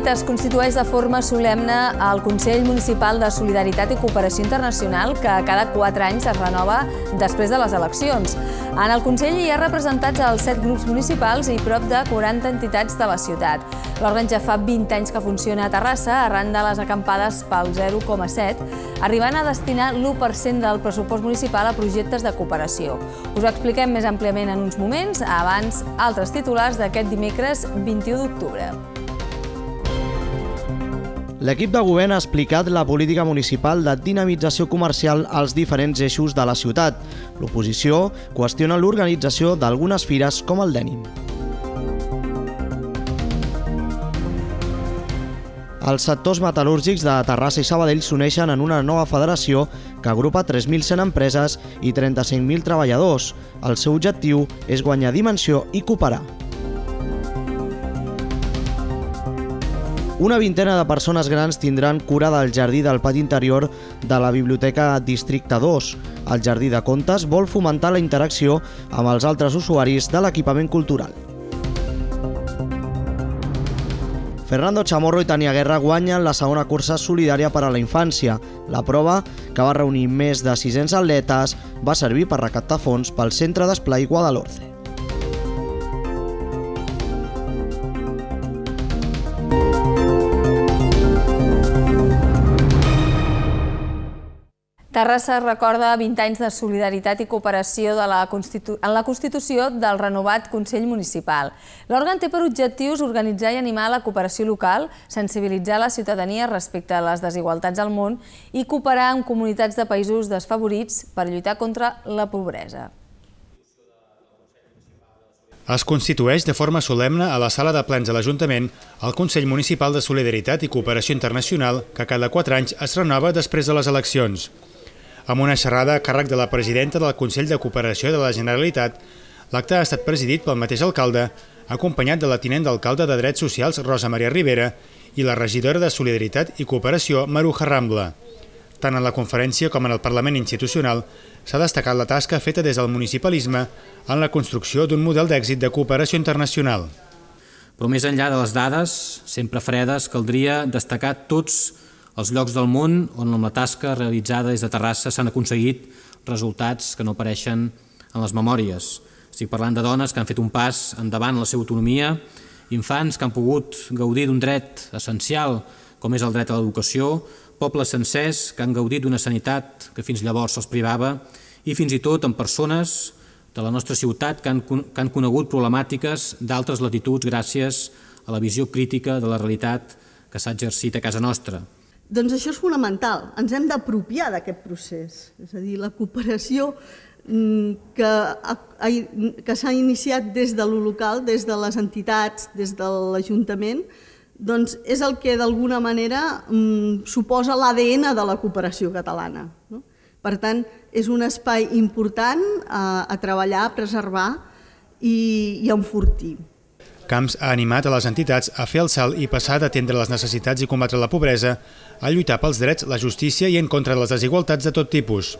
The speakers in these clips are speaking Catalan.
nit es constitueix de forma solemne el Consell Municipal de Solidaritat i Cooperació Internacional que cada 4 anys es renova després de les eleccions. En el Consell hi ha representats els 7 grups municipals i prop de 40 entitats de la ciutat. L'òrgan ja fa 20 anys que funciona a Terrassa arran de les acampades pel 0,7, arribant a destinar l'1% del pressupost municipal a projectes de cooperació. Us ho expliquem més àmpliament en uns moments, abans altres titulars d'aquest dimecres 21 d'octubre. L'equip de govern ha explicat la política municipal de dinamització comercial als diferents eixos de la ciutat. L'oposició qüestiona l'organització d'algunes fires com el Dènim. Els sectors metal·lúrgics de Terrassa i Sabadell s'uneixen en una nova federació que agrupa 3.100 empreses i 35.000 treballadors. El seu objectiu és guanyar dimensió i cooperar. Una vintena de persones grans tindran cura del jardí del pati interior de la Biblioteca Districte 2. El Jardí de Contes vol fomentar la interacció amb els altres usuaris de l'equipament cultural. Fernando Chamorro i Tania Guerra guanyen la segona cursa solidària per a la infància. La prova, que va reunir més de 600 atletes, va servir per recaptar fons pel Centre d'Esplai Guadalhorce. Terrassa recorda 20 anys de solidaritat i cooperació de la en la Constitució del renovat Consell Municipal. L'òrgan té per objectius organitzar i animar la cooperació local, sensibilitzar la ciutadania respecte a les desigualtats al món i cooperar amb comunitats de països desfavorits per lluitar contra la pobresa. Es constitueix de forma solemne a la sala de plens de l'Ajuntament el Consell Municipal de Solidaritat i Cooperació Internacional que cada quatre anys es renova després de les eleccions. Amb una xerrada a càrrec de la presidenta del Consell de Cooperació de la Generalitat, l'acte ha estat presidit pel mateix alcalde, acompanyat de la tinent d'alcalde de Drets Socials, Rosa Maria Rivera, i la regidora de Solidaritat i Cooperació, Maruja Rambla. Tant en la conferència com en el Parlament Institucional s'ha destacat la tasca feta des del municipalisme en la construcció d'un model d'èxit de cooperació internacional. Però més enllà de les dades, sempre fredes, caldria destacar tots els els llocs del món on amb la tasca realitzada des de Terrassa s'han aconseguit resultats que no apareixen en les memòries. Estic parlant de dones que han fet un pas endavant en la seva autonomia, infants que han pogut gaudir d'un dret essencial com és el dret a l'educació, pobles sencers que han gaudit d'una sanitat que fins llavors se'ls privava i fins i tot amb persones de la nostra ciutat que han, que han conegut problemàtiques d'altres latituds gràcies a la visió crítica de la realitat que s'ha exercit a casa nostra. Doncs això és fonamental, ens hem d'apropiar d'aquest procés, és a dir, la cooperació mm, que, que s'ha iniciat des de lo local, des de les entitats, des de l'Ajuntament, doncs és el que d'alguna manera mm, suposa l'ADN de la cooperació catalana. No? Per tant, és un espai important a, eh, a treballar, a preservar i, i a enfortir. Camps ha animat a les entitats a fer el salt i passar d'atendre les necessitats i combatre la pobresa, a lluitar pels drets, la justícia i en contra de les desigualtats de tot tipus.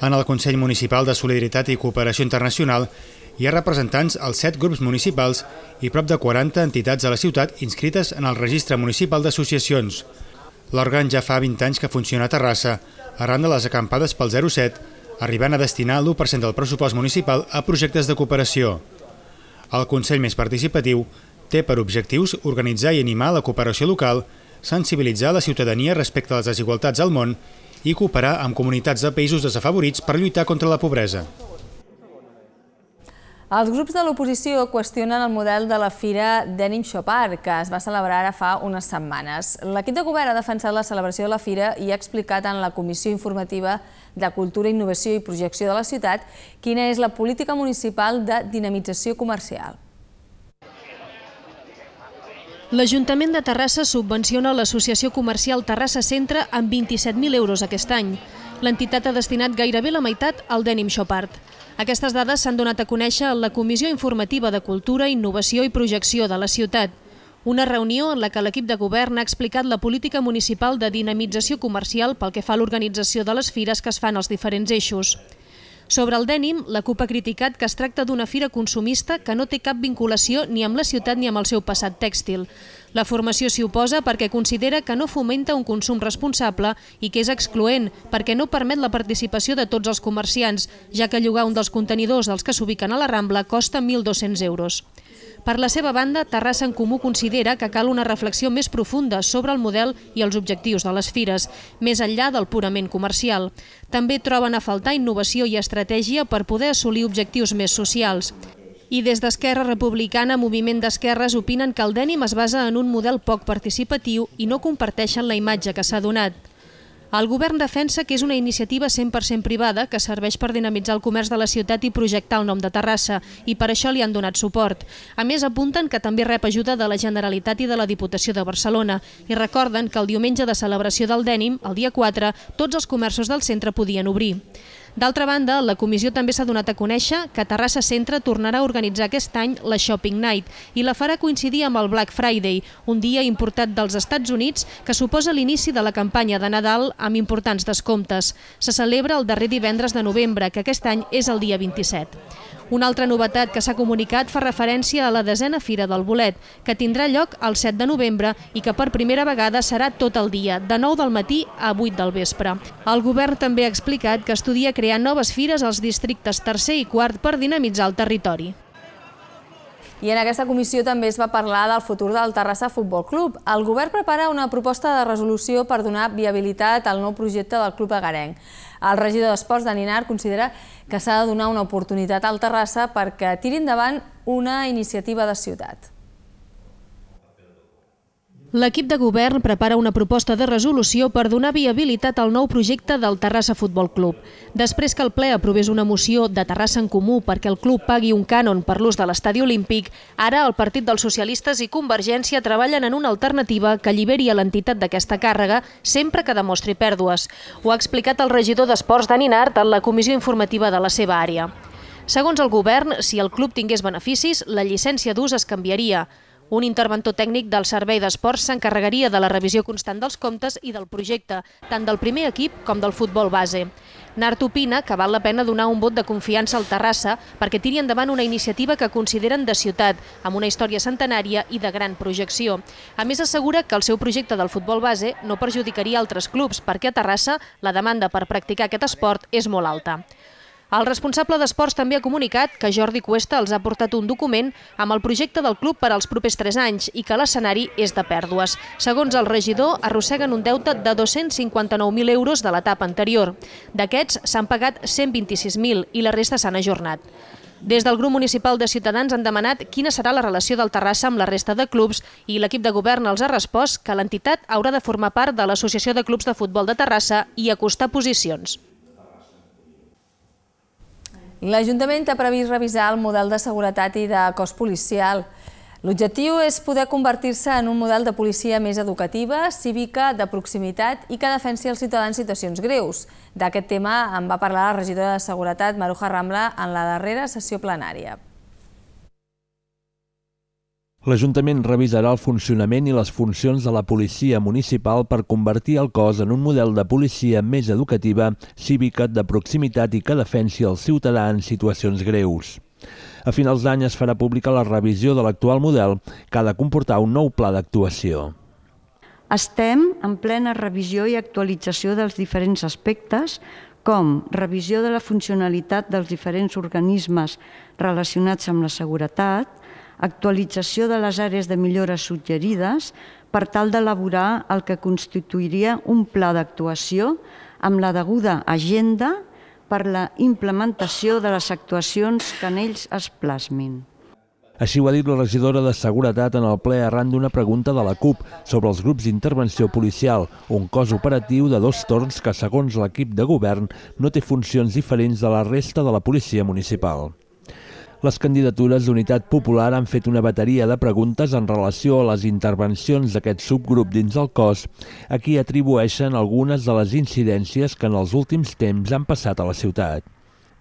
En el Consell Municipal de Solidaritat i Cooperació Internacional hi ha representants als 7 grups municipals i prop de 40 entitats de la ciutat inscrites en el Registre Municipal d'Associacions. L'òrgan ja fa 20 anys que funciona a Terrassa, arran de les acampades pel 07, arribant a destinar l'1% del pressupost municipal a projectes de cooperació. El Consell més participatiu té per objectius organitzar i animar la cooperació local, sensibilitzar la ciutadania respecte a les desigualtats al món i cooperar amb comunitats de països desafavorits per lluitar contra la pobresa. Els grups de l'oposició qüestionen el model de la fira d'Enim Shopar, que es va celebrar ara fa unes setmanes. L'equip de govern ha defensat la celebració de la fira i ha explicat en la comissió informativa de Cultura, Innovació i Projecció de la Ciutat quina és la política municipal de dinamització comercial. L'Ajuntament de Terrassa subvenciona l'Associació Comercial Terrassa Centre amb 27.000 euros aquest any. L'entitat ha destinat gairebé la meitat al Denim Shop Art. Aquestes dades s'han donat a conèixer a la Comissió Informativa de Cultura, Innovació i Projecció de la ciutat. Una reunió en la que l'equip de govern ha explicat la política municipal de dinamització comercial pel que fa a l'organització de les fires que es fan als diferents eixos. Sobre el dènim, la CUP ha criticat que es tracta d'una fira consumista que no té cap vinculació ni amb la ciutat ni amb el seu passat tèxtil. La formació s'hi oposa perquè considera que no fomenta un consum responsable i que és excloent, perquè no permet la participació de tots els comerciants, ja que llogar un dels contenidors dels que s'ubiquen a la Rambla costa 1.200 euros. Per la seva banda, Terrassa en Comú considera que cal una reflexió més profunda sobre el model i els objectius de les fires, més enllà del purament comercial. També troben a faltar innovació i estratègia per poder assolir objectius més socials. I des d'Esquerra Republicana, Moviment d'Esquerres opinen que el dènim es basa en un model poc participatiu i no comparteixen la imatge que s'ha donat. El govern defensa que és una iniciativa 100% privada que serveix per dinamitzar el comerç de la ciutat i projectar el nom de Terrassa, i per això li han donat suport. A més, apunten que també rep ajuda de la Generalitat i de la Diputació de Barcelona, i recorden que el diumenge de celebració del Dènim, el dia 4, tots els comerços del centre podien obrir. D'altra banda, la comissió també s'ha donat a conèixer que Terrassa Centre tornarà a organitzar aquest any la Shopping Night i la farà coincidir amb el Black Friday, un dia importat dels Estats Units que suposa l'inici de la campanya de Nadal amb importants descomptes. Se celebra el darrer divendres de novembre, que aquest any és el dia 27. Una altra novetat que s'ha comunicat fa referència a la desena Fira del Bolet, que tindrà lloc el 7 de novembre i que per primera vegada serà tot el dia, de 9 del matí a 8 del vespre. El govern també ha explicat que estudia crear noves fires als districtes tercer i quart per dinamitzar el territori. I en aquesta comissió també es va parlar del futur del Terrassa Futbol Club. El govern prepara una proposta de resolució per donar viabilitat al nou projecte del Club Agarenc. El regidor d'Esports, Daninar, considera que s'ha de donar una oportunitat al Terrassa perquè tiri endavant una iniciativa de ciutat. L'equip de govern prepara una proposta de resolució per donar viabilitat al nou projecte del Terrassa Futbol Club. Després que el ple aprovés una moció de Terrassa en Comú perquè el club pagui un cànon per l'ús de l'estadi olímpic, ara el Partit dels Socialistes i Convergència treballen en una alternativa que alliberi a l'entitat d'aquesta càrrega sempre que demostri pèrdues. Ho ha explicat el regidor d'Esports, Dani Nart, en la comissió informativa de la seva àrea. Segons el govern, si el club tingués beneficis, la llicència d'ús es canviaria. Un interventor tècnic del Servei d'Esports s'encarregaria de la revisió constant dels comptes i del projecte, tant del primer equip com del futbol base. Nart opina que val la pena donar un vot de confiança al Terrassa perquè tiri endavant una iniciativa que consideren de ciutat, amb una història centenària i de gran projecció. A més, assegura que el seu projecte del futbol base no perjudicaria altres clubs perquè a Terrassa la demanda per practicar aquest esport és molt alta. El responsable d'Esports també ha comunicat que Jordi Cuesta els ha portat un document amb el projecte del club per als propers 3 anys i que l'escenari és de pèrdues. Segons el regidor, arrosseguen un deute de 259.000 euros de l'etapa anterior. D'aquests, s'han pagat 126.000 i la resta s'han ajornat. Des del grup municipal de Ciutadans han demanat quina serà la relació del Terrassa amb la resta de clubs i l'equip de govern els ha respost que l'entitat haurà de formar part de l'Associació de Clubs de Futbol de Terrassa i acostar posicions. L'Ajuntament ha previst revisar el model de seguretat i de cos policial. L'objectiu és poder convertir-se en un model de policia més educativa, cívica, de proximitat i que defensi els ciutadans en situacions greus. D'aquest tema en va parlar la regidora de Seguretat, Maruja Rambla, en la darrera sessió plenària. L'Ajuntament revisarà el funcionament i les funcions de la policia municipal per convertir el cos en un model de policia més educativa, cívica, de proximitat i que defensi el ciutadà en situacions greus. A finals d'any es farà pública la revisió de l'actual model, que ha de comportar un nou pla d'actuació. Estem en plena revisió i actualització dels diferents aspectes, com revisió de la funcionalitat dels diferents organismes relacionats amb la seguretat, actualització de les àrees de millora suggerides per tal d'elaborar el que constituiria un pla d'actuació amb la deguda agenda per la implementació de les actuacions que en ells es plasmin. Així ho ha dit la regidora de Seguretat en el ple arran d'una pregunta de la CUP sobre els grups d'intervenció policial, un cos operatiu de dos torns que, segons l'equip de govern, no té funcions diferents de la resta de la policia municipal les candidatures d'Unitat Popular han fet una bateria de preguntes en relació a les intervencions d'aquest subgrup dins el cos, a qui atribueixen algunes de les incidències que en els últims temps han passat a la ciutat.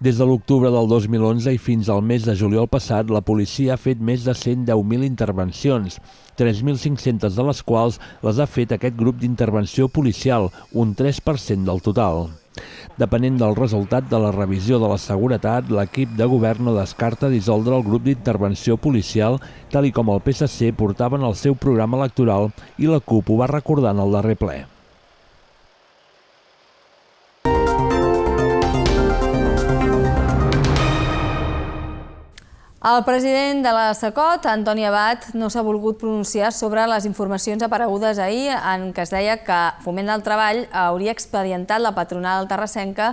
Des de l'octubre del 2011 i fins al mes de juliol passat, la policia ha fet més de 110.000 intervencions, 3.500 de les quals les ha fet aquest grup d'intervenció policial, un 3% del total. Depenent del resultat de la revisió de la seguretat, l'equip de govern no descarta dissoldre el grup d'intervenció policial, tal i com el PSC portava en el seu programa electoral i la CUP ho va recordar en el darrer ple. El president de la SACOT, Antoni Abad, no s'ha volgut pronunciar sobre les informacions aparegudes ahir en què es deia que Foment del Treball hauria expedientat la patronal terrassenca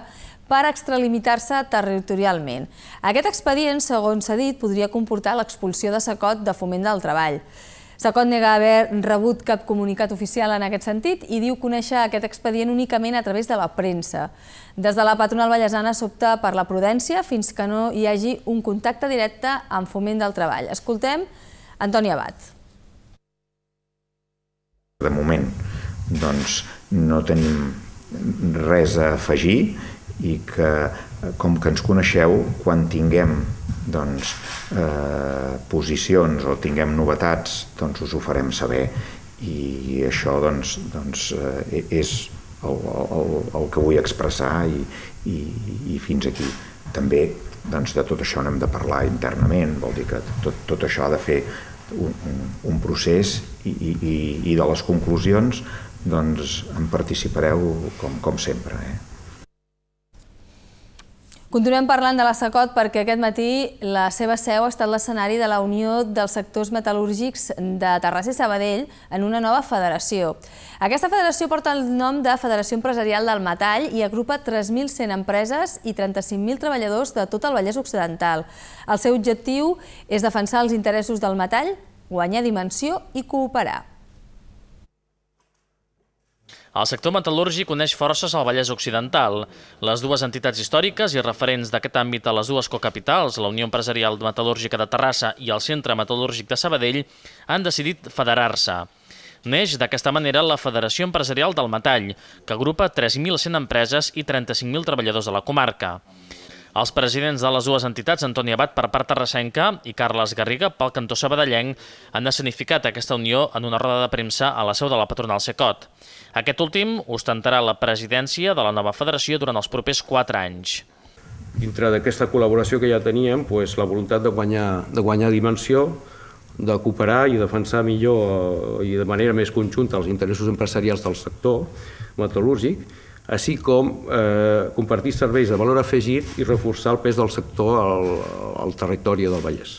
per extralimitar-se territorialment. Aquest expedient, segons s'ha dit, podria comportar l'expulsió de SACOT de Foment del Treball. Sacot nega haver rebut cap comunicat oficial en aquest sentit i diu conèixer aquest expedient únicament a través de la premsa. Des de la patronal Vallesana s'opta per la prudència fins que no hi hagi un contacte directe amb foment del treball. Escoltem Antoni Abad. De moment doncs, no tenim res a afegir i que, com que ens coneixeu, quan tinguem doncs, eh, posicions o tinguem novetats, doncs us ho farem saber i això doncs, doncs, eh, e-, és el, el, el que vull expressar i, i, i fins aquí. També doncs, de tot això n'hem de parlar internament, vol dir que tot, tot això ha de fer un, un procés i, i, i de les conclusions doncs, en participareu com, com sempre. Eh? Continuem parlant de la SACOT perquè aquest matí la seva seu ha estat l'escenari de la Unió dels Sectors Metal·lúrgics de Terrassa i Sabadell en una nova federació. Aquesta federació porta el nom de Federació Empresarial del Metall i agrupa 3.100 empreses i 35.000 treballadors de tot el Vallès Occidental. El seu objectiu és defensar els interessos del metall, guanyar dimensió i cooperar. El sector metal·lúrgic uneix forces al Vallès Occidental. Les dues entitats històriques i referents d'aquest àmbit a les dues cocapitals, la Unió Empresarial Metal·lúrgica de Terrassa i el Centre Metal·lúrgic de Sabadell, han decidit federar-se. Neix d'aquesta manera la Federació Empresarial del Metall, que agrupa 3.100 empreses i 35.000 treballadors de la comarca. Els presidents de les dues entitats, Antoni Abad per part terrassenca i Carles Garriga pel cantó sabadellenc, han escenificat aquesta unió en una roda de premsa a la seu de la patronal Secot. Aquest últim ostentarà la presidència de la nova federació durant els propers quatre anys. Dintre d'aquesta col·laboració que ja teníem, doncs, la voluntat de guanyar, de guanyar dimensió, de cooperar i defensar millor eh, i de manera més conjunta els interessos empresarials del sector metal·lúrgic així com eh, compartir serveis de valor afegit i reforçar el pes del sector al, al territori del Vallès.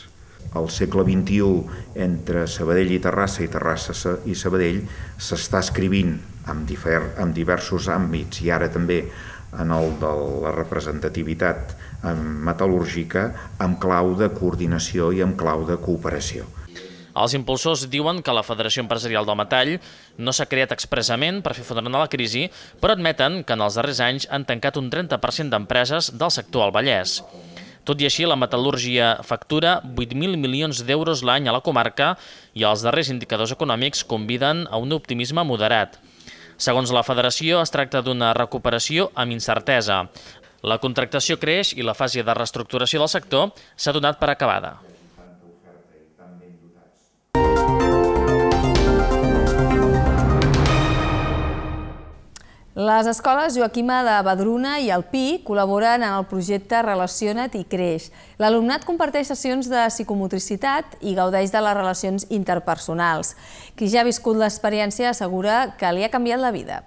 Al segle XXI, entre Sabadell i Terrassa i Terrassa i Sabadell, s'està escrivint amb, difer, amb diversos àmbits i ara també en el de la representativitat eh, metal·lúrgica amb clau de coordinació i amb clau de cooperació. Els impulsors diuen que la Federació Empresarial del Metall no s'ha creat expressament per fer front a la crisi, però admeten que en els darrers anys han tancat un 30% d'empreses del sector al Vallès. Tot i així, la metal·lúrgia factura 8.000 milions d'euros l'any a la comarca i els darrers indicadors econòmics conviden a un optimisme moderat. Segons la Federació, es tracta d'una recuperació amb incertesa. La contractació creix i la fase de reestructuració del sector s'ha donat per acabada. Les escoles Joaquima de Badruna i el Pi col·laboren en el projecte Relaciona't i Creix. L'alumnat comparteix sessions de psicomotricitat i gaudeix de les relacions interpersonals. Qui ja ha viscut l'experiència assegura que li ha canviat la vida.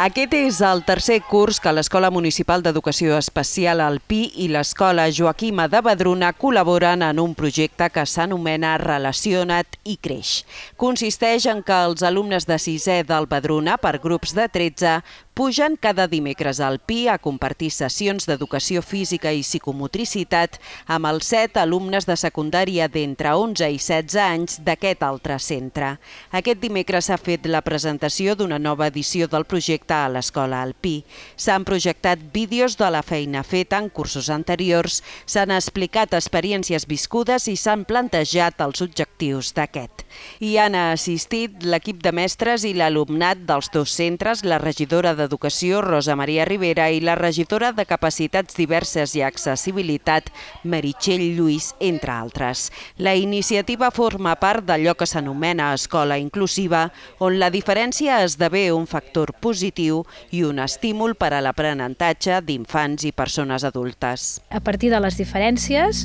Aquest és el tercer curs que l'Escola Municipal d'Educació Especial Alpí i l'Escola Joaquima de Badruna col·laboren en un projecte que s'anomena Relaciona't i Creix. Consisteix en que els alumnes de sisè del Badruna, per grups de 13, pugen cada dimecres al PI a compartir sessions d'educació física i psicomotricitat amb els set alumnes de secundària d'entre 11 i 16 anys d'aquest altre centre. Aquest dimecres s'ha fet la presentació d'una nova edició del projecte projecte a l'escola Alpí. S'han projectat vídeos de la feina feta en cursos anteriors, s'han explicat experiències viscudes i s'han plantejat els objectius d'aquest. Hi han assistit l'equip de mestres i l'alumnat dels dos centres, la regidora d'Educació, Rosa Maria Rivera, i la regidora de Capacitats Diverses i Accessibilitat, Meritxell Lluís, entre altres. La iniciativa forma part d'allò que s'anomena escola inclusiva, on la diferència esdevé un factor positiu positiu i un estímul per a l'aprenentatge d'infants i persones adultes. A partir de les diferències,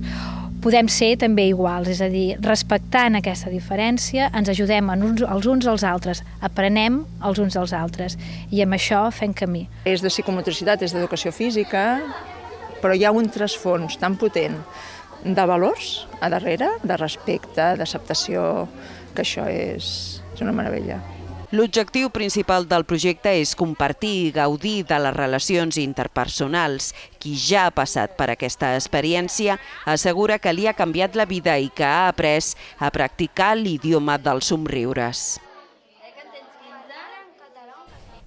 podem ser també iguals, és a dir, respectant aquesta diferència, ens ajudem uns, els uns als altres, aprenem els uns als altres i amb això fem camí. És de psicomotricitat, és d'educació física, però hi ha un trasfons tan potent de valors a darrere, de respecte, d'acceptació, que això és, és una meravella. L'objectiu principal del projecte és compartir i gaudir de les relacions interpersonals. Qui ja ha passat per aquesta experiència assegura que li ha canviat la vida i que ha après a practicar l'idioma dels somriures.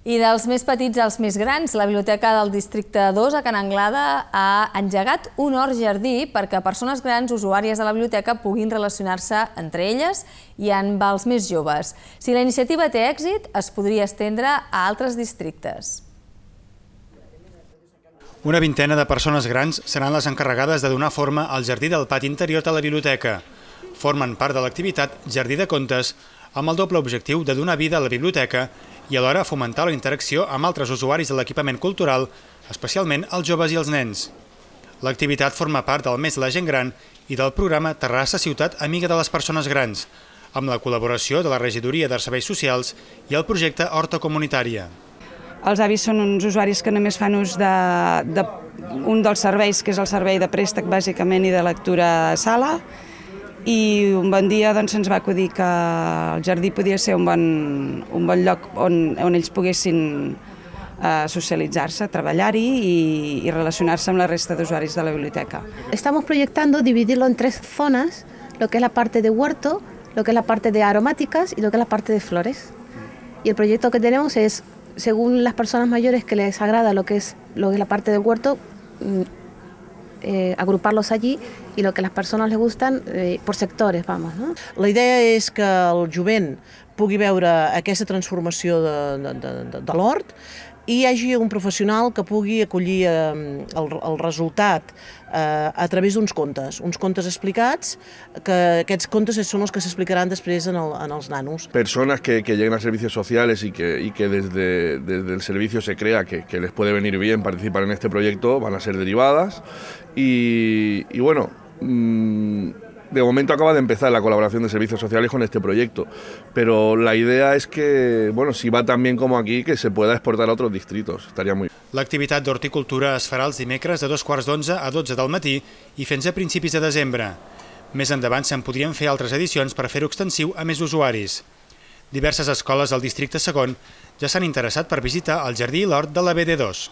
I dels més petits als més grans, la Biblioteca del Districte 2 a Can Anglada ha engegat un hort jardí perquè persones grans usuàries de la biblioteca puguin relacionar-se entre elles i amb els més joves. Si la iniciativa té èxit, es podria estendre a altres districtes. Una vintena de persones grans seran les encarregades de donar forma al jardí del pati interior de la biblioteca. Formen part de l'activitat Jardí de Contes, amb el doble objectiu de donar vida a la biblioteca i alhora fomentar la interacció amb altres usuaris de l'equipament cultural, especialment els joves i els nens. L'activitat forma part del Mes de la Gent Gran i del programa Terrassa Ciutat Amiga de les Persones Grans, amb la col·laboració de la Regidoria de Serveis Socials i el projecte Horta Comunitària. Els avis són uns usuaris que només fan ús d'un de, de, un dels serveis, que és el servei de préstec bàsicament i de lectura a sala, i un bon dia doncs, ens va acudir que el jardí podia ser un bon, un bon lloc on, on ells poguessin eh, socialitzar-se, treballar-hi i, i relacionar-se amb la resta d'usuaris de la biblioteca. Estamos proyectando dividirlo en tres zonas, lo que es la parte de huerto, lo que es la parte de aromáticas y lo que es la parte de flores. Y el proyecto que tenemos es, según las personas mayores que les agrada lo que es, lo que es la parte del huerto, mm, eh, agruparlos allí y lo que a las personas les gustan eh, por sectores, vamos. ¿no? La idea és que el jovent pugui veure aquesta transformació de, de, de, de l'hort i hi hagi un professional que pugui acollir eh, el, el resultat eh, a través d'uns contes, uns contes explicats, que aquests contes són els que s'explicaran després en, el, en els nanos. Persones que, que lleguen a servicios sociales i que, y que de, des del servicio se crea que, que les puede venir bien participar en este proyecto van a ser derivadas i, bueno, mmm, de momento acaba de empezar la colaboración de servicios sociales con este proyecto, pero la idea és que, bueno, si va tan bien como aquí, que se pueda exportar a otros distritos. Estaría muy L'activitat d'horticultura es farà els dimecres de dos quarts d'onze a dotze del matí i fins a principis de desembre. Més endavant se'n podrien fer altres edicions per fer-ho extensiu a més usuaris. Diverses escoles del districte segon ja s'han interessat per visitar el jardí i l'hort de la BD2.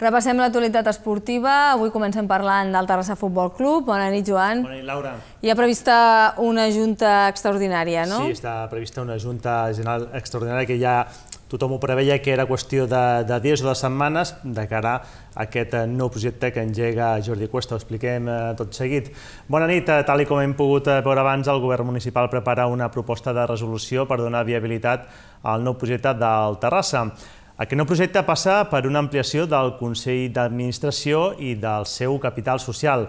Repassem l'actualitat esportiva. Avui comencem parlant del Terrassa Futbol Club. Bona nit, Joan. Bona nit, Laura. Hi ha prevista una junta extraordinària, no? Sí, està prevista una junta general extraordinària que ja tothom ho preveia que era qüestió de, de dies o de setmanes de cara a aquest nou projecte que engega Jordi Cuesta. Ho expliquem eh, tot seguit. Bona nit. Eh, tal com hem pogut eh, veure abans, el govern municipal prepara una proposta de resolució per donar viabilitat al nou projecte del Terrassa. Aquest nou projecte passa per una ampliació del Consell d'Administració i del seu capital social.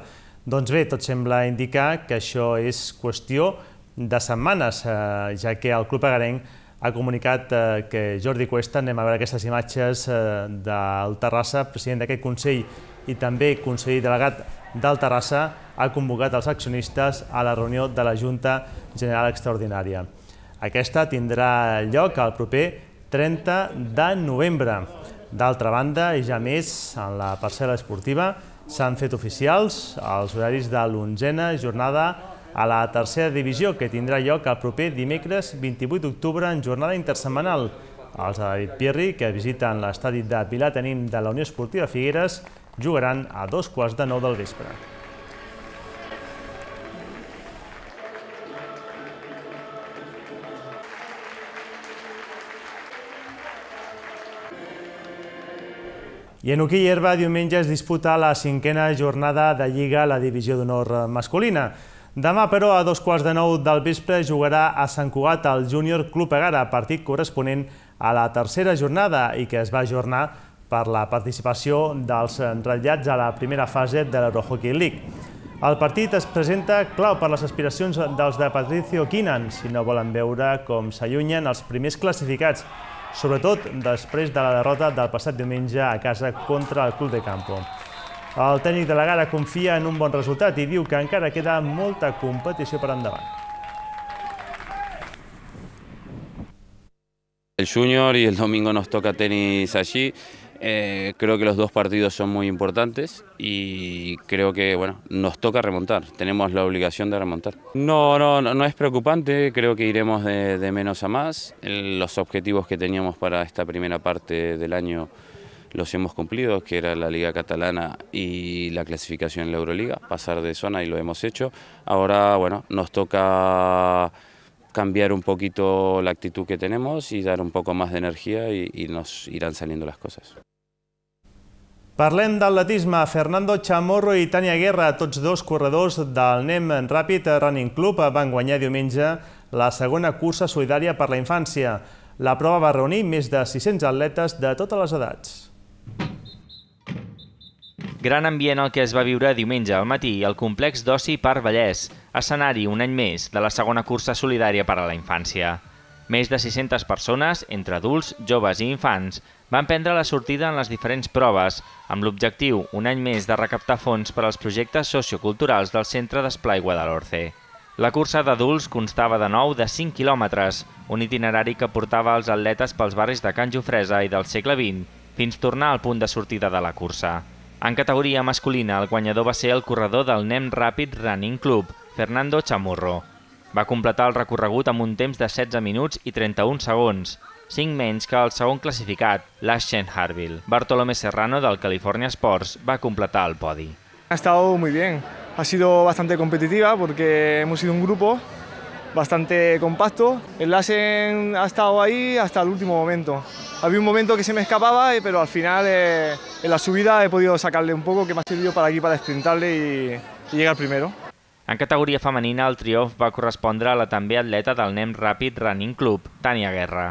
Doncs bé, tot sembla indicar que això és qüestió de setmanes, eh, ja que el Club Agarenc ha comunicat eh, que Jordi Cuesta, anem a veure aquestes imatges eh, del Terrassa, president d'aquest Consell i també conseller delegat del Terrassa, ha convocat els accionistes a la reunió de la Junta General Extraordinària. Aquesta tindrà lloc al proper 30 de novembre. D'altra banda, i ja més, en la parcel·la esportiva s'han fet oficials els horaris de l'onzena jornada a la tercera divisió, que tindrà lloc el proper dimecres 28 d'octubre en jornada intersetmanal. Els de David Pirri, que visiten l'estadi de Pilar Tenim de la Unió Esportiva Figueres, jugaran a dos quarts de nou del vespre. I en hoquei herba diumenge es disputa la cinquena jornada de Lliga a la Divisió d'Honor masculina. Demà, però, a dos quarts de nou del vespre jugarà a Sant Cugat el Júnior Club Agara, partit corresponent a la tercera jornada i que es va ajornar per la participació dels ratllats a la primera fase de l'Eurohockey League. El partit es presenta clau per les aspiracions dels de Patricio Quinan, si no volen veure com s'allunyen els primers classificats, sobretot després de la derrota del passat diumenge a casa contra el Club de Campo. El tècnic de la gara confia en un bon resultat i diu que encara queda molta competició per endavant. El júnior y el domingo nos toca tenis allí. Eh, creo que los dos partidos son muy importantes y creo que bueno, nos toca remontar, tenemos la obligación de remontar. No, no, no, es preocupante, creo que iremos de, menos a más. los objetivos que teníamos para esta primera parte del año los hemos cumplido, que era la Liga Catalana y la clasificación en la Euroliga, pasar de zona y lo hemos hecho. Ahora, bueno, nos toca cambiar un poquito la actitud que tenemos y dar un poco más de energía y nos irán saliendo las cosas. Parlem d'atletisme. Fernando Chamorro i Tania Guerra, tots dos corredors del NEM Ràpid Running Club, van guanyar diumenge la segona cursa solidària per la infància. La prova va reunir més de 600 atletes de totes les edats. Gran ambient el que es va viure diumenge al matí al complex d'oci Parc Vallès, escenari un any més de la segona cursa solidària per a la infància. Més de 600 persones, entre adults, joves i infants, van prendre la sortida en les diferents proves, amb l'objectiu, un any més, de recaptar fons per als projectes socioculturals del Centre d'Esplai Guadalhorce. La cursa d'adults constava de nou de 5 quilòmetres, un itinerari que portava els atletes pels barris de Can Jofresa i del segle XX fins tornar al punt de sortida de la cursa. En categoria masculina, el guanyador va ser el corredor del NEM Ràpid Running Club, Fernando Chamurro, va completar el recorregut amb un temps de 16 minuts i 31 segons, 5 menys que el segon classificat, l'Ashen Harville. Bartolomé Serrano, del California Sports, va completar el podi. Ha estado muy bien. Ha sido bastante competitiva porque hemos sido un grupo bastante compacto. El Lassen ha estado ahí hasta el último momento. Había un momento que se me escapaba, eh, pero al final eh, en la subida he podido sacarle un poco que me ha servido para aquí para sprintarle y, y llegar primero. En categoria femenina, el triomf va correspondre a la també atleta del NEM Ràpid Running Club, Tania Guerra.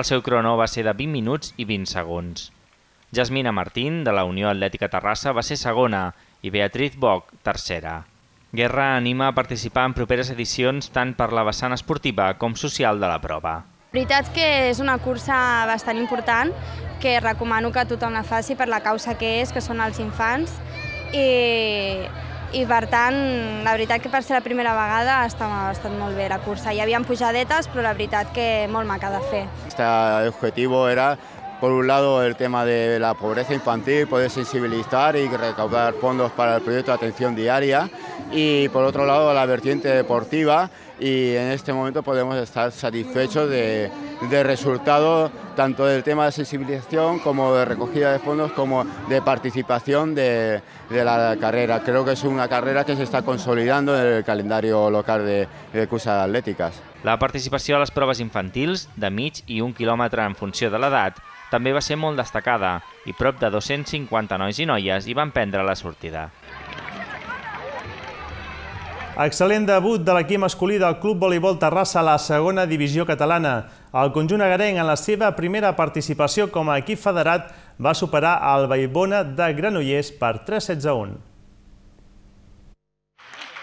El seu crono va ser de 20 minuts i 20 segons. Jasmina Martín, de la Unió Atlètica Terrassa, va ser segona i Beatriz Boc, tercera. Guerra anima a participar en properes edicions tant per la vessant esportiva com social de la prova. La veritat que és una cursa bastant important que recomano que tothom la faci per la causa que és, que són els infants, i ...y Bartán, la verdad que para ser la primera vagada hasta bastante molt bé la cursa. ...y habían pujadetes, pero la verdad que molma cada fe. Este objetivo era, por un lado, el tema de la pobreza infantil, poder sensibilizar y recaudar fondos para el proyecto de atención diaria, y por otro lado la vertiente deportiva y en este momento podemos estar satisfechos de, de resultado tanto del tema de sensibilización como de recogida de fondos como de participación de, de, la carrera. Creo que es una carrera que se está consolidando en el calendario local de, de curses atléticas. La participació a les proves infantils de mig i un quilòmetre en funció de l'edat també va ser molt destacada i prop de 250 nois i noies hi van prendre la sortida. Excel·lent debut de l'equip masculí del Club Voleibol Terrassa a la segona divisió catalana. El conjunt agarenc en la seva primera participació com a equip federat va superar el Baibona de Granollers per 3-16 a 1.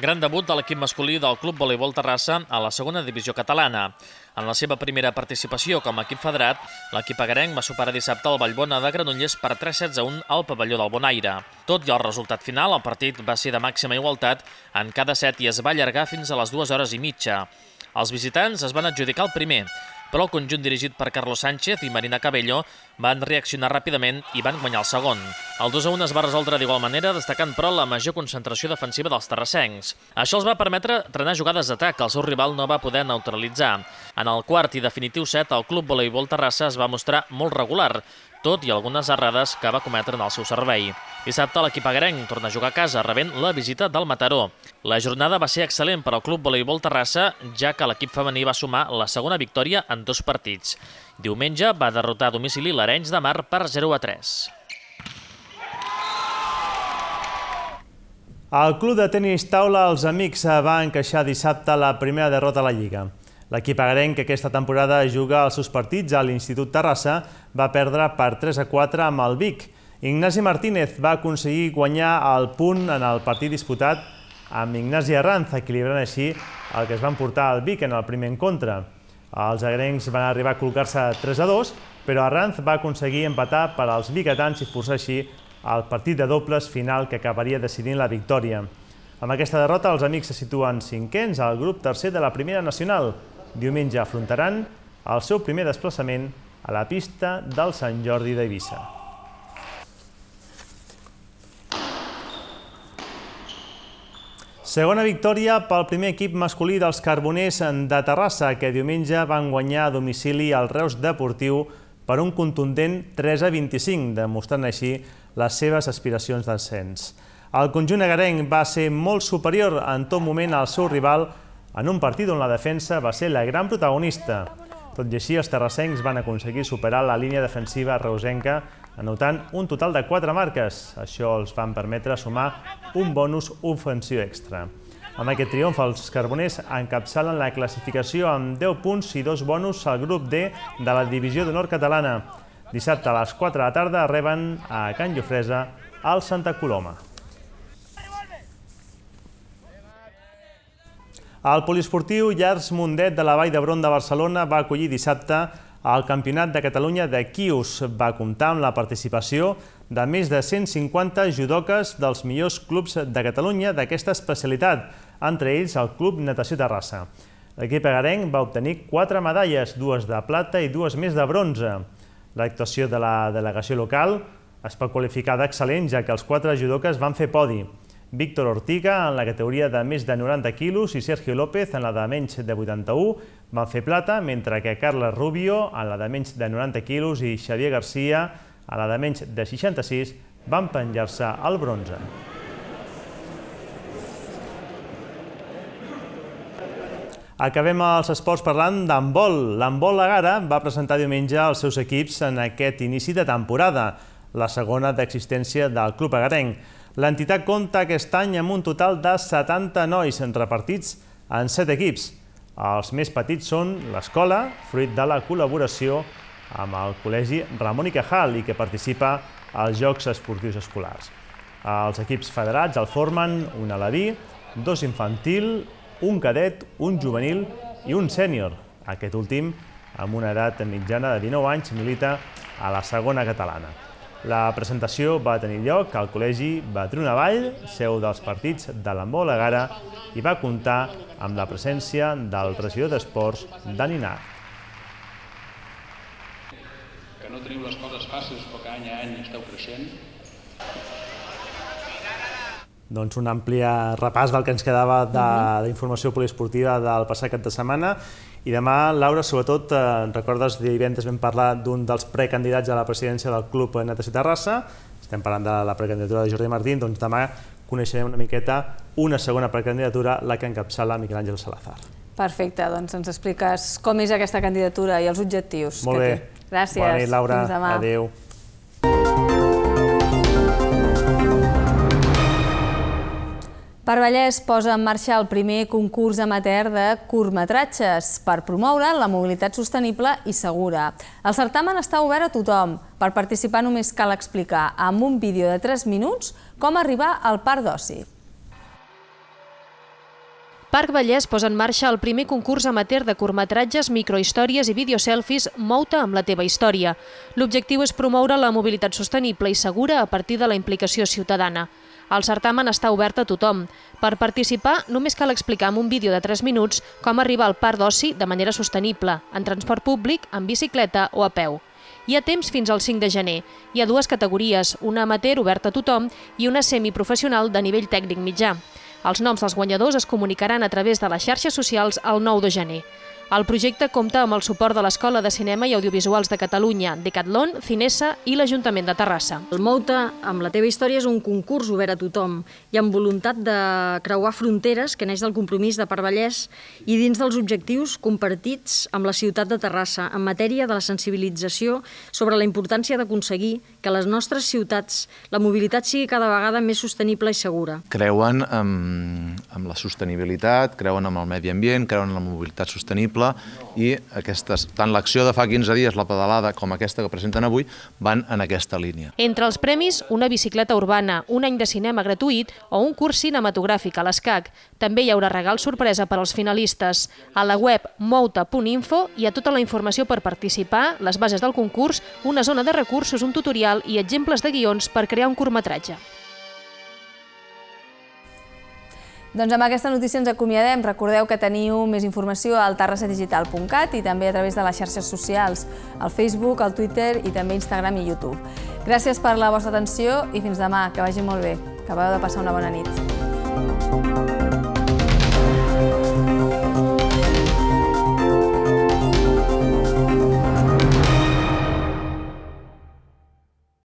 Gran debut de l'equip masculí del Club Voleibol Terrassa a la segona divisió catalana. En la seva primera participació com a equip federat, l'equip agarenc va superar dissabte el Vallbona de Granollers per 3 sets a 1 al pavelló del Bonaire. Tot i el resultat final, el partit va ser de màxima igualtat en cada set i es va allargar fins a les dues hores i mitja. Els visitants es van adjudicar el primer, però el conjunt dirigit per Carlos Sánchez i Marina Cabello van reaccionar ràpidament i van guanyar el segon. El 2-1 es va resoldre d'igual manera, destacant però la major concentració defensiva dels terrassencs. Això els va permetre trenar jugades d'atac que el seu rival no va poder neutralitzar. En el quart i definitiu set, el Club Voleibol Terrassa es va mostrar molt regular, tot i algunes errades que va cometre en el seu servei. Dissabte l'equip agrenc torna a jugar a casa rebent la visita del Mataró. La jornada va ser excel·lent per al Club Voleibol Terrassa, ja que l'equip femení va sumar la segona victòria en dos partits. Diumenge va derrotar a domicili l'Arenys de Mar per 0 a 3. El club de tenis taula Els Amics eh, va encaixar dissabte la primera derrota a la Lliga. L'equip agrenc que aquesta temporada juga els seus partits a l'Institut Terrassa va perdre per 3 a 4 amb el Vic. Ignasi Martínez va aconseguir guanyar el punt en el partit disputat amb Ignasi Arranz, equilibrant així el que es van portar al Vic en el primer encontre. Els agrencs van arribar a col·locar-se 3 a 2, però Arranz va aconseguir empatar per als bigatans i forçar així el partit de dobles final que acabaria decidint la victòria. Amb aquesta derrota, els amics se situen cinquens al grup tercer de la primera nacional, diumenge afrontaran el seu primer desplaçament a la pista del Sant Jordi d'Eivissa. Segona victòria pel primer equip masculí dels Carboners de Terrassa, que diumenge van guanyar a domicili al Reus Deportiu per un contundent 3 a 25, demostrant així les seves aspiracions d'ascens. El conjunt agarenc va ser molt superior en tot moment al seu rival, en un partit on la defensa va ser la gran protagonista. Tot i així, els terrassencs van aconseguir superar la línia defensiva reusenca anotant un total de 4 marques. Això els van permetre sumar un bonus ofensiu extra. Amb aquest triomf, els carboners encapçalen la classificació amb 10 punts i 2 bonus al grup D de la Divisió d'Honor Catalana. Dissabte a les 4 de la tarda reben a Can Llofresa al Santa Coloma. El poliesportiu Llars Mundet de la Vall d'Hebron de Barcelona va acollir dissabte el Campionat de Catalunya de Quius. Va comptar amb la participació de més de 150 judoques dels millors clubs de Catalunya d'aquesta especialitat, entre ells el Club Natació Terrassa. L'equip agarenc va obtenir quatre medalles, dues de plata i dues més de bronze. L'actuació de la delegació local es pot qualificar d'excel·lent, ja que els quatre judoques van fer podi. Víctor Ortiga en la categoria de més de 90 quilos i Sergio López en la de menys de 81 van fer plata, mentre que Carla Rubio en la de menys de 90 quilos i Xavier Garcia a la de menys de 66 van penjar-se al bronze. Acabem els esports parlant d'handbol. L'handbol Lagara va presentar diumenge els seus equips en aquest inici de temporada, la segona d'existència del club agarenc. L'entitat compta aquest any amb un total de 70 nois repartits en 7 equips. Els més petits són l'escola, fruit de la col·laboració amb el Col·legi Ramon i Cajal i que participa als Jocs Esportius Escolars. Els equips federats el formen un alaví, dos infantil, un cadet, un juvenil i un sènior. Aquest últim, amb una edat mitjana de 19 anys, milita a la segona catalana. La presentació va tenir lloc al Col·legi Batruna Vall, seu dels partits de la Gara, i va comptar amb la presència del regidor d'Esports, Dani Nart. Que no teniu les coses fàcils, però que any a any esteu creixent. Doncs un ampli repàs del que ens quedava d'informació poliesportiva del passat cap de setmana i demà, Laura, sobretot, eh, recordes, divendres vam parlar d'un dels precandidats a la presidència del Club Natació Terrassa, estem parlant de la precandidatura de Jordi Martín, doncs demà coneixerem una miqueta una segona precandidatura, la que encapçala Miquel Àngel Salazar. Perfecte, doncs ens expliques com és aquesta candidatura i els objectius. Molt bé. Que té. Gràcies. Bona nit, Laura. Fins demà. Adéu. Vallès posa en marxa el primer concurs amateur de curtmetratges per promoure la mobilitat sostenible i segura. El certamen està obert a tothom. Per participar només cal explicar amb un vídeo de 3 minuts com arribar al parc d'oci. Parc Vallès posa en marxa el primer concurs amateur de curtmetratges, microhistòries i videoselfies Mouta amb la teva història. L'objectiu és promoure la mobilitat sostenible i segura a partir de la implicació ciutadana. El certamen està obert a tothom. Per participar, només cal explicar en un vídeo de 3 minuts com arribar al parc d'oci de manera sostenible, en transport públic, en bicicleta o a peu. Hi ha temps fins al 5 de gener. Hi ha dues categories, una amateur oberta a tothom i una semiprofessional de nivell tècnic mitjà. Els noms dels guanyadors es comunicaran a través de les xarxes socials el 9 de gener. El projecte compta amb el suport de l'Escola de Cinema i Audiovisuals de Catalunya, Decathlon, Cinesa i l'Ajuntament de Terrassa. El Mouta, amb la teva història, és un concurs obert a tothom i amb voluntat de creuar fronteres que neix del compromís de Parvallès i dins dels objectius compartits amb la ciutat de Terrassa en matèria de la sensibilització sobre la importància d'aconseguir que a les nostres ciutats la mobilitat sigui cada vegada més sostenible i segura. Creuen amb, amb la sostenibilitat, creuen amb el medi ambient, creuen en la mobilitat sostenible, sostenible i aquestes, tant l'acció de fa 15 dies, la pedalada, com aquesta que presenten avui, van en aquesta línia. Entre els premis, una bicicleta urbana, un any de cinema gratuït o un curs cinematogràfic a l'ESCAC. També hi haurà regal sorpresa per als finalistes. A la web mouta.info hi ha tota la informació per participar, les bases del concurs, una zona de recursos, un tutorial i exemples de guions per crear un curtmetratge. Doncs amb aquesta notícia ens acomiadem. Recordeu que teniu més informació al terrassadigital.cat i també a través de les xarxes socials, al Facebook, al Twitter i també Instagram i YouTube. Gràcies per la vostra atenció i fins demà. Que vagi molt bé. Que acabeu de passar una bona nit.